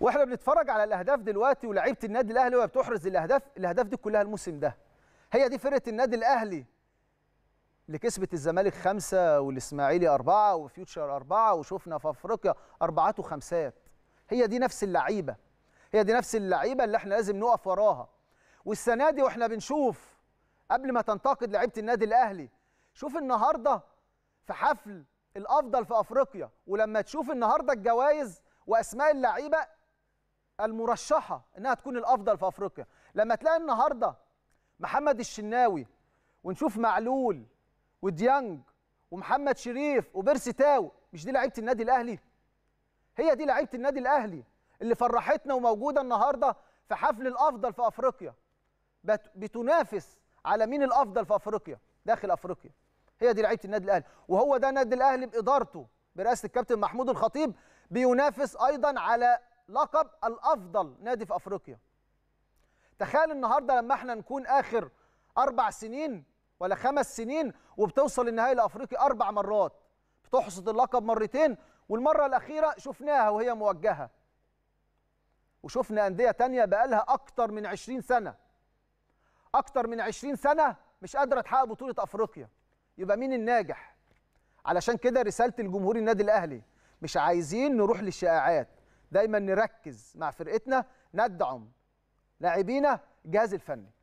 واحنا بنتفرج على الاهداف دلوقتي ولاعيبه النادي الاهلي وهي بتحرز الاهداف الاهداف دي كلها الموسم ده هي دي فرقه النادي الاهلي اللي كسبت الزمالك خمسة والإسماعيلي أربعة وفيوتشر أربعة وشفنا في أفريقيا أربعات وخمسات هي دي نفس اللعيبة هي دي نفس اللعيبة اللي احنا لازم نقف وراها والسنة دي واحنا بنشوف قبل ما تنتقد لعيبة النادي الأهلي شوف النهاردة في حفل الأفضل في أفريقيا ولما تشوف النهاردة الجوائز وأسماء اللعيبة المرشحه انها تكون الافضل في افريقيا لما تلاقي النهارده محمد الشناوي ونشوف معلول وديانج ومحمد شريف وبيرسي تاو مش دي لعيبه النادي الاهلي هي دي لعيبه النادي الاهلي اللي فرحتنا وموجوده النهارده في حفل الافضل في افريقيا بتنافس على مين الافضل في افريقيا داخل افريقيا هي دي لعيبه النادي الاهلي وهو ده النادي الاهلي بادارته برئاسه الكابتن محمود الخطيب بينافس ايضا على لقب الافضل نادي في افريقيا تخيل النهارده لما احنا نكون اخر اربع سنين ولا خمس سنين وبتوصل النهائي الافريقي اربع مرات بتحصد اللقب مرتين والمره الاخيره شفناها وهي موجهه وشفنا انديه تانية بقالها اكتر من 20 سنه اكتر من 20 سنه مش قادره تحقق بطوله افريقيا يبقى مين الناجح علشان كده رساله الجمهور النادي الاهلي مش عايزين نروح للشائعات دايما نركز مع فرقتنا ندعم لاعبينا الجهاز الفني